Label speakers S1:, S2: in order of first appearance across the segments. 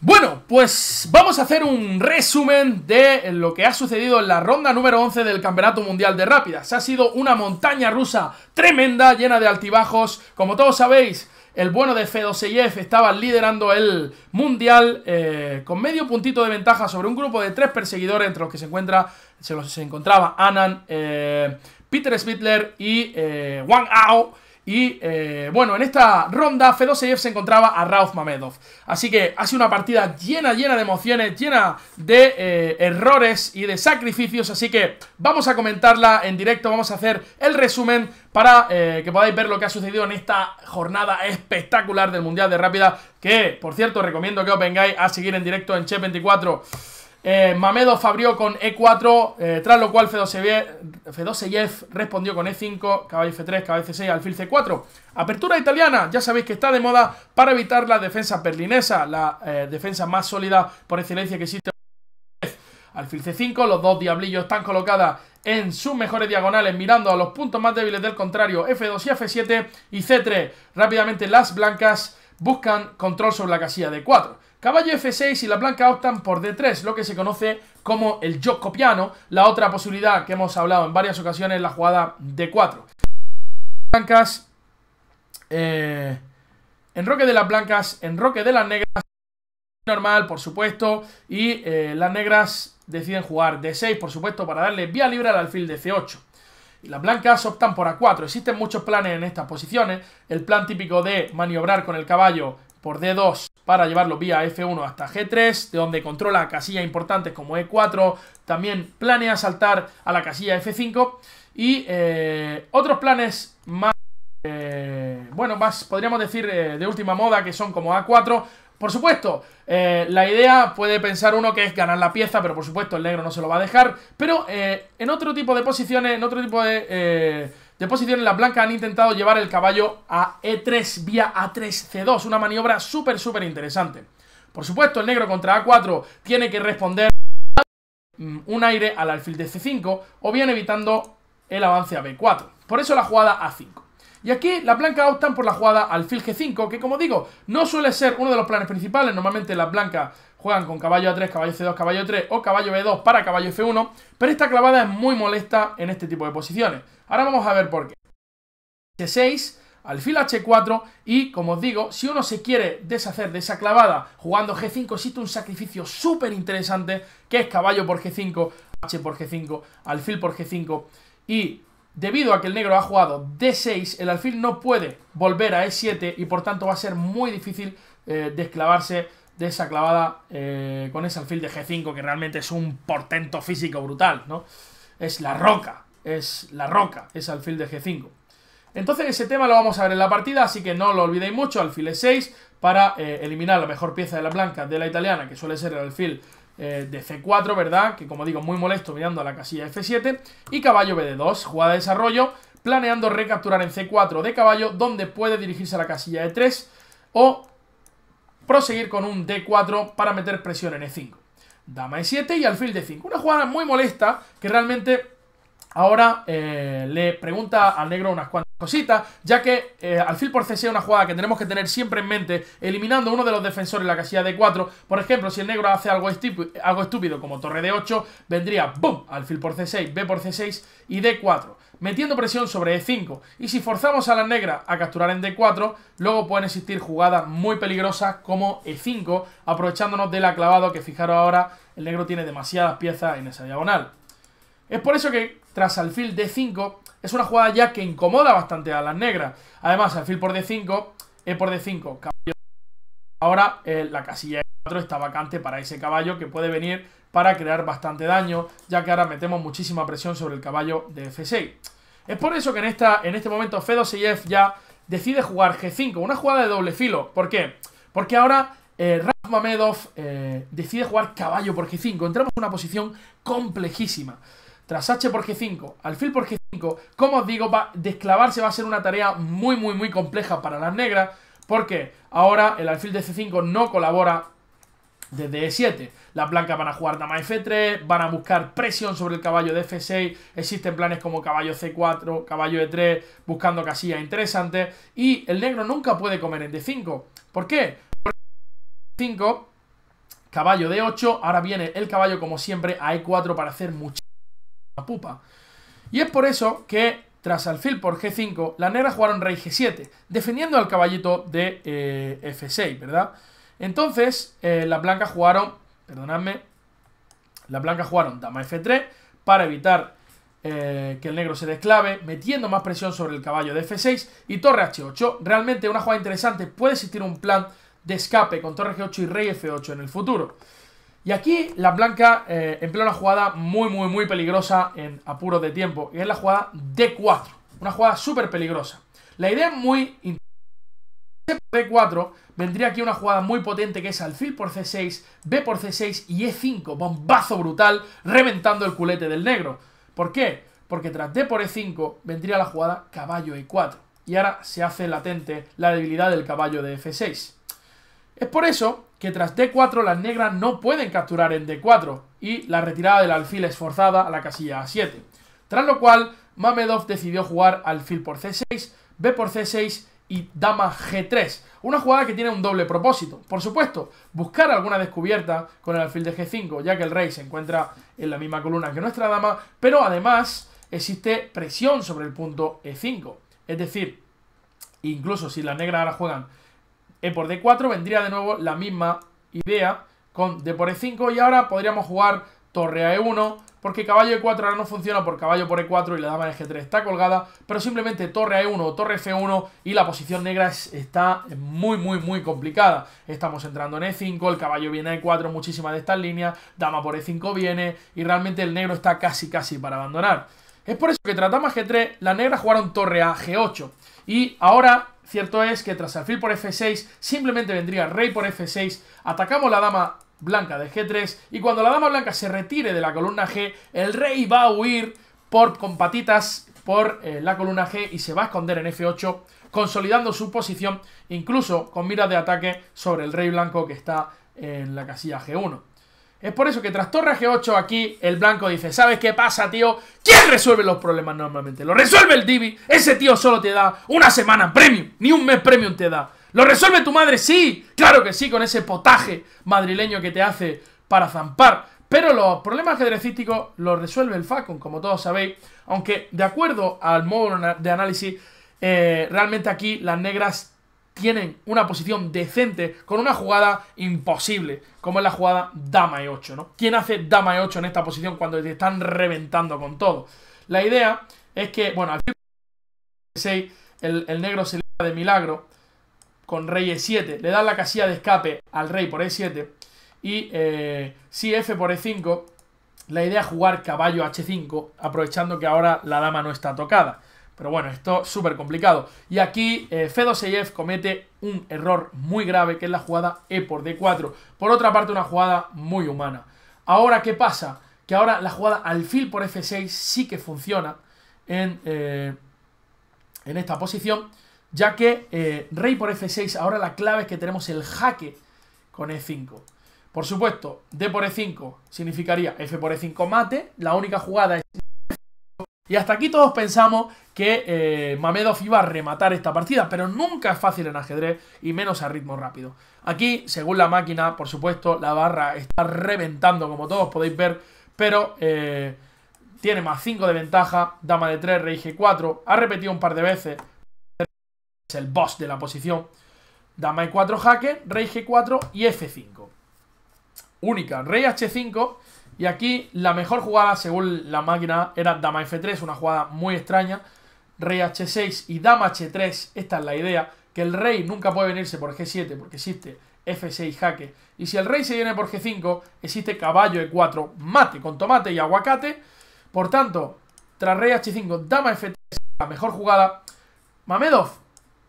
S1: Bueno, pues vamos a hacer un resumen de lo que ha sucedido en la ronda número 11 del Campeonato Mundial de Rápidas. Ha sido una montaña rusa tremenda, llena de altibajos. Como todos sabéis, el bueno de Fedoseyev estaba liderando el Mundial eh, con medio puntito de ventaja sobre un grupo de tres perseguidores, entre los que se, encuentra, se, los, encontraba Anan, eh, Peter Spittler y eh, Wang Ao y eh, bueno, en esta ronda Fedoseyev se encontraba a Rauf Mamedov. Así que ha sido una partida llena, llena de emociones, llena de eh, errores y de sacrificios. Así que vamos a comentarla en directo, vamos a hacer el resumen para eh, que podáis ver lo que ha sucedido en esta jornada espectacular del Mundial de Rápida. Que, por cierto, recomiendo que os vengáis a seguir en directo en che 24 eh, Mamedo Fabrió con E4, eh, tras lo cual Fedoseyev respondió con E5, caballo F3, caballo C6, alfil C4. Apertura italiana, ya sabéis que está de moda para evitar la defensa perlinesa, la eh, defensa más sólida por excelencia que existe. Alfil C5, los dos diablillos están colocadas en sus mejores diagonales, mirando a los puntos más débiles del contrario, F2 y F7 y C3. Rápidamente las blancas buscan control sobre la casilla D4. Caballo F6 y la blanca optan por D3, lo que se conoce como el Jocko piano, la otra posibilidad que hemos hablado en varias ocasiones, es la jugada D4. Blancas, eh, enroque de las blancas, enroque de las negras, normal, por supuesto, y eh, las negras deciden jugar D6, por supuesto, para darle vía libre al alfil de C8. Y las blancas optan por A4. Existen muchos planes en estas posiciones. El plan típico de maniobrar con el caballo por D2 para llevarlo vía F1 hasta G3, de donde controla casillas importantes como E4, también planea saltar a la casilla F5 y eh, otros planes más, eh, bueno, más podríamos decir eh, de última moda que son como A4. Por supuesto, la idea puede pensar uno que es ganar la pieza, pero por supuesto el negro no se lo va a dejar. Pero en otro tipo de posiciones, en otro tipo de de posición en las blancas han intentado llevar el caballo a E3 vía A3-C2, una maniobra súper, súper interesante. Por supuesto, el negro contra A4 tiene que responder mm, un aire al alfil de C5 o bien evitando el avance a B4. Por eso la jugada A5. Y aquí las blancas optan por la jugada alfil G5, que como digo, no suele ser uno de los planes principales. Normalmente las blancas juegan con caballo A3, caballo C2, caballo 3 o caballo B2 para caballo F1, pero esta clavada es muy molesta en este tipo de posiciones. Ahora vamos a ver por qué. H6, alfil H4 y, como os digo, si uno se quiere deshacer de esa clavada jugando G5, existe un sacrificio súper interesante que es caballo por G5, H por G5, alfil por G5 y... Debido a que el negro ha jugado D6, el alfil no puede volver a E7 y por tanto va a ser muy difícil eh, desclavarse de esa clavada eh, con ese alfil de G5 que realmente es un portento físico brutal, ¿no? Es la roca, es la roca, es alfil de G5. Entonces ese tema lo vamos a ver en la partida, así que no lo olvidéis mucho, alfil E6 para eh, eliminar la mejor pieza de la blanca de la italiana, que suele ser el alfil eh, de C4, ¿verdad? Que como digo, muy molesto mirando a la casilla F7 y caballo BD2, jugada de desarrollo, planeando recapturar en C4 de caballo, donde puede dirigirse a la casilla E3 o proseguir con un D4 para meter presión en E5. Dama E7 y alfil de 5 Una jugada muy molesta que realmente Ahora eh, le pregunta al negro unas cuantas cositas, ya que eh, alfil por c6 es una jugada que tenemos que tener siempre en mente, eliminando uno de los defensores en la casilla de 4. Por ejemplo, si el negro hace algo estúpido, como torre de 8, vendría ¡boom! alfil por c6, b por c6 y d4 metiendo presión sobre E5. Y si forzamos a la negra a capturar en D4, luego pueden existir jugadas muy peligrosas como E5, aprovechándonos del aclavado que fijaros ahora, el negro tiene demasiadas piezas en esa diagonal. Es por eso que tras alfil D5 es una jugada ya que incomoda bastante a las negras. Además, alfil por D5, E por D5, caballo. Ahora eh, la casilla E4 está vacante para ese caballo que puede venir para crear bastante daño, ya que ahora metemos muchísima presión sobre el caballo de F6. Es por eso que en, esta, en este momento F2 y F ya decide jugar G5, una jugada de doble filo. ¿Por qué? Porque ahora eh, Raf Mamedov eh, decide jugar caballo por G5. Entramos en una posición complejísima. Tras H por G5, alfil por G5, como os digo, desclavarse va a ser una tarea muy, muy, muy compleja para las negras, porque ahora el alfil de C5 no colabora desde E7. Las blancas van a jugar dama F3, van a buscar presión sobre el caballo de F6, existen planes como caballo C4, caballo E3, buscando casillas interesantes, y el negro nunca puede comer en D5. ¿Por qué? Porque 5 caballo D8, ahora viene el caballo como siempre a E4 para hacer mucho pupa. Y es por eso que, tras alfil por G5, las negras jugaron rey G7, defendiendo al caballito de eh, F6, ¿verdad? Entonces, eh, las blancas jugaron, perdonadme, las blancas jugaron dama F3 para evitar eh, que el negro se desclave, metiendo más presión sobre el caballo de F6 y torre H8. Realmente una jugada interesante, puede existir un plan de escape con torre G8 y rey F8 en el futuro. Y aquí la blanca eh, emplea una jugada muy, muy, muy peligrosa en apuros de tiempo. Y es la jugada D4. Una jugada súper peligrosa. La idea es muy D4 vendría aquí una jugada muy potente que es alfil por C6, B por C6 y E5. Bombazo brutal reventando el culete del negro. ¿Por qué? Porque tras D por E5 vendría la jugada caballo E4. Y ahora se hace latente la debilidad del caballo de F6. Es por eso que tras D4 las negras no pueden capturar en D4 y la retirada del alfil es forzada a la casilla A7. Tras lo cual, Mamedov decidió jugar alfil por C6, B por C6 y dama G3. Una jugada que tiene un doble propósito. Por supuesto, buscar alguna descubierta con el alfil de G5, ya que el rey se encuentra en la misma columna que nuestra dama, pero además existe presión sobre el punto E5. Es decir, incluso si las negras ahora juegan e por D4 vendría de nuevo la misma idea con D por E5 y ahora podríamos jugar torre a E1 porque caballo E4 ahora no funciona por caballo por E4 y la dama en G3 está colgada, pero simplemente torre a E1 o torre F1 y la posición negra está muy muy muy complicada. Estamos entrando en E5, el caballo viene a E4, muchísimas de estas líneas, dama por E5 viene y realmente el negro está casi casi para abandonar. Es por eso que tras dama G3 las negras jugaron torre a G8 y ahora Cierto es que tras alfil por f6, simplemente vendría rey por f6, atacamos la dama blanca de g3, y cuando la dama blanca se retire de la columna g, el rey va a huir por, compatitas por eh, la columna g y se va a esconder en f8, consolidando su posición, incluso con miras de ataque sobre el rey blanco que está en la casilla g1. Es por eso que tras torre G8 aquí el blanco dice, ¿sabes qué pasa, tío? ¿Quién resuelve los problemas normalmente? Lo resuelve el Divi, ese tío solo te da una semana premium, ni un mes premium te da. ¿Lo resuelve tu madre? Sí, claro que sí, con ese potaje madrileño que te hace para zampar. Pero los problemas ajedrecísticos los resuelve el Falcon, como todos sabéis. Aunque, de acuerdo al módulo de análisis, eh, realmente aquí las negras tienen una posición decente con una jugada imposible, como es la jugada dama e8, ¿no? ¿Quién hace dama e8 en esta posición cuando te están reventando con todo? La idea es que, bueno, al 6 el, negro se le da de milagro con rey e7, le da la casilla de escape al rey por e7 y eh, si f por e5, la idea es jugar caballo h5, aprovechando que ahora la dama no está tocada. Pero bueno, esto es súper complicado. Y aquí 2 eh, comete un error muy grave, que es la jugada E por D4. Por otra parte, una jugada muy humana. Ahora, ¿qué pasa? Que ahora la jugada alfil por F6 sí que funciona en, eh, en esta posición, ya que eh, rey por F6, ahora la clave es que tenemos el jaque con E5. Por supuesto, D por E5 significaría F por E5 mate. La única jugada es y hasta aquí todos pensamos que eh, Mamedov iba a rematar esta partida, pero nunca es fácil en ajedrez y menos a ritmo rápido. Aquí, según la máquina, por supuesto, la barra está reventando, como todos podéis ver, pero eh, tiene más 5 de ventaja, dama de 3, rey g4, ha repetido un par de veces, es el boss de la posición, dama e4 jaque, rey g4 y f5. Única, rey h5 y aquí la mejor jugada, según la máquina, era dama f3, una jugada muy extraña. Rey h6 y dama h3, esta es la idea, que el rey nunca puede venirse por g7 porque existe f6 jaque. Y si el rey se viene por g5, existe caballo e4, mate con tomate y aguacate. Por tanto, tras rey h5, dama f3, la mejor jugada. Mamedov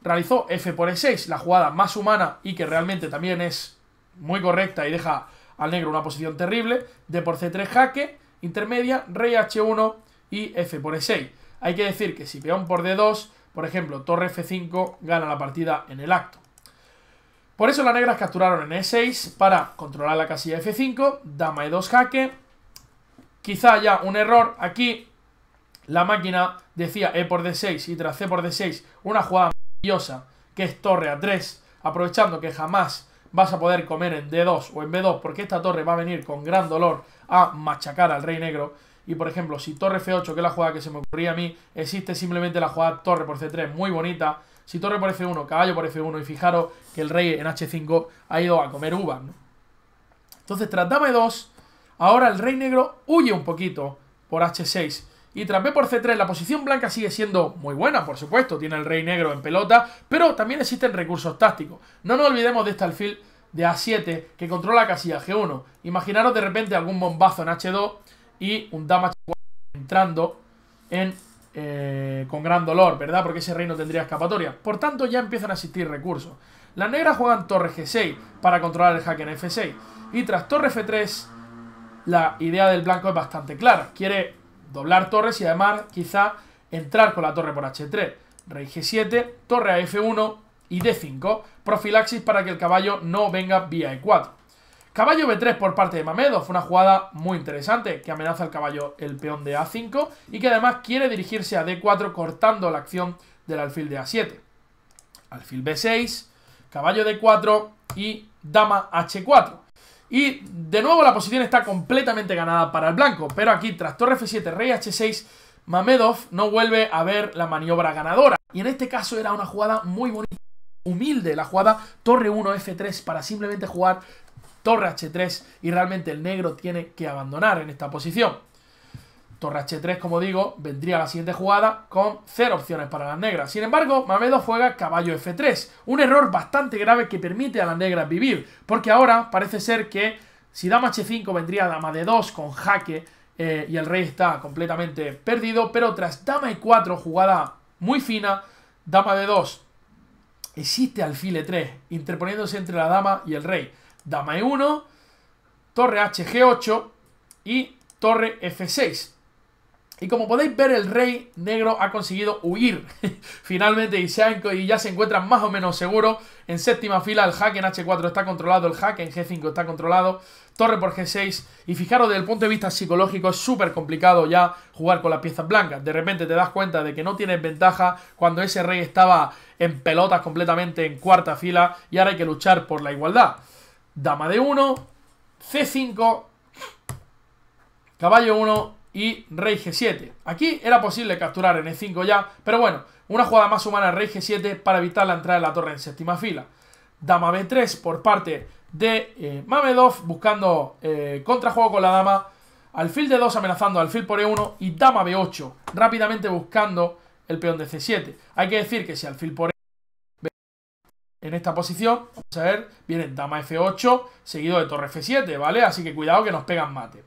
S1: realizó f por e6, la jugada más humana y que realmente también es muy correcta y deja al negro una posición terrible, D por C3 jaque, intermedia, rey H1 y F por E6. Hay que decir que si peón por D2, por ejemplo, torre F5 gana la partida en el acto. Por eso las negras capturaron en E6 para controlar la casilla F5, dama E2 jaque. Quizá haya un error aquí. La máquina decía E por D6 y tras C por D6 una jugada maravillosa que es torre A3, aprovechando que jamás vas a poder comer en D2 o en B2 porque esta torre va a venir con gran dolor a machacar al rey negro. Y por ejemplo, si torre F8, que es la jugada que se me ocurría a mí, existe simplemente la jugada torre por C3 muy bonita. Si torre por F1, caballo por F1 y fijaros que el rey en H5 ha ido a comer uva. Entonces tras d 2, ahora el rey negro huye un poquito por H6 y tras B por C3 la posición blanca sigue siendo muy buena, por supuesto, tiene el rey negro en pelota, pero también existen recursos tácticos. No nos olvidemos de este alfil de A7 que controla casi a G1. Imaginaros de repente algún bombazo en H2 y un dama entrando en, eh, con gran dolor, ¿verdad? Porque ese rey no tendría escapatoria. Por tanto, ya empiezan a existir recursos. Las negras juegan torre G6 para controlar el hack en F6. Y tras torre F3, la idea del blanco es bastante clara. Quiere doblar torres y además quizá entrar con la torre por h3. Rey g7, torre a f1 y d5. Profilaxis para que el caballo no venga vía e4. Caballo b3 por parte de mamedo fue una jugada muy interesante que amenaza al caballo el peón de a5 y que además quiere dirigirse a d4 cortando la acción del alfil de a7. Alfil b6, caballo d4 y dama h4. Y de nuevo la posición está completamente ganada para el blanco. Pero aquí, tras torre F7, rey H6, Mamedov no vuelve a ver la maniobra ganadora. Y en este caso era una jugada muy bonita, humilde, la jugada torre 1 F3 para simplemente jugar torre H3 y realmente el negro tiene que abandonar en esta posición. Torre H3, como digo, vendría la siguiente jugada con cero opciones para las negras. Sin embargo, Mamedo juega caballo F3, un error bastante grave que permite a las negras vivir, porque ahora parece ser que si dama H5 vendría dama D2 con jaque eh, y el rey está completamente perdido, pero tras dama E4, jugada muy fina, dama D2, existe alfil E3, interponiéndose entre la dama y el rey. Dama E1, torre HG8 y torre F6. Y como podéis ver, el rey negro ha conseguido huir finalmente y, y, ya se encuentra más o menos seguro. En séptima fila el jaque en H4 está controlado, el hack en G5 está controlado, torre por G6. Y fijaros, desde el punto de vista psicológico es súper complicado ya jugar con las piezas blancas. De repente te das cuenta de que no tienes ventaja cuando ese rey estaba en pelotas completamente en cuarta fila y ahora hay que luchar por la igualdad. Dama de 1, C5, caballo 1, y rey g7. Aquí era posible capturar en e5 ya, pero bueno, una jugada más humana rey g7 para evitar la entrada de la torre en séptima fila. Dama b3 por parte de eh, Mamedov buscando eh, contrajuego con la dama. Alfil de 2 amenazando alfil por e1 y dama b8 rápidamente buscando el peón de c7. Hay que decir que si alfil por e en esta posición, vamos a ver, viene dama f8 seguido de torre f7, ¿vale? Así que cuidado que nos pegan mate.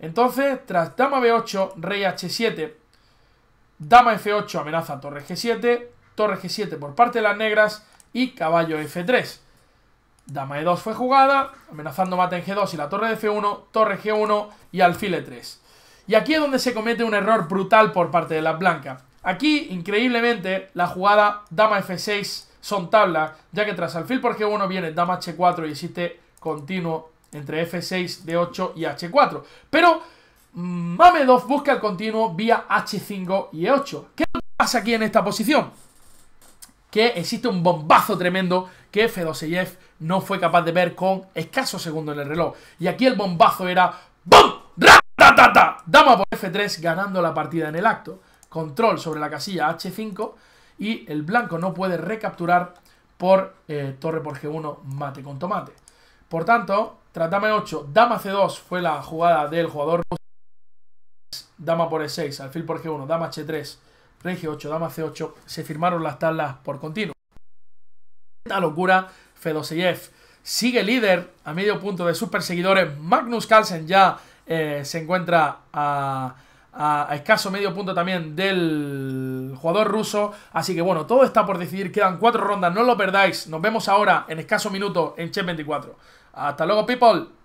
S1: Entonces, tras dama b8, rey h7, dama f8 amenaza torre g7, torre g7 por parte de las negras y caballo f3. Dama e2 fue jugada, amenazando mate en g2 y la torre de f1, torre g1 y alfil e3. Y aquí es donde se comete un error brutal por parte de las blancas. Aquí, increíblemente, la jugada dama f6 son tablas, ya que tras alfil por g1 viene dama h4 y existe continuo entre F6, D8 y H4. Pero mm, Mamedov busca el continuo vía H5 y E8. ¿Qué pasa aquí en esta posición? Que existe un bombazo tremendo que F2 y F no fue capaz de ver con escasos segundos en el reloj. Y aquí el bombazo era ¡Bum! Dama por F3 ganando la partida en el acto. Control sobre la casilla H5 y el blanco no puede recapturar por eh, torre por G1 mate con tomate. Por tanto, tras dama 8 dama C2 fue la jugada del jugador ruso. dama por E6, alfil por G1, dama H3, rey G8, dama C8, se firmaron las tablas por continuo. Esta locura, Fedoseyev sigue líder a medio punto de sus perseguidores. Magnus Carlsen ya eh, se encuentra a, a, escaso medio punto también del jugador ruso. Así que bueno, todo está por decidir. Quedan cuatro rondas, no lo perdáis. Nos vemos ahora en escaso minuto en Chess 24. Hasta luego, people.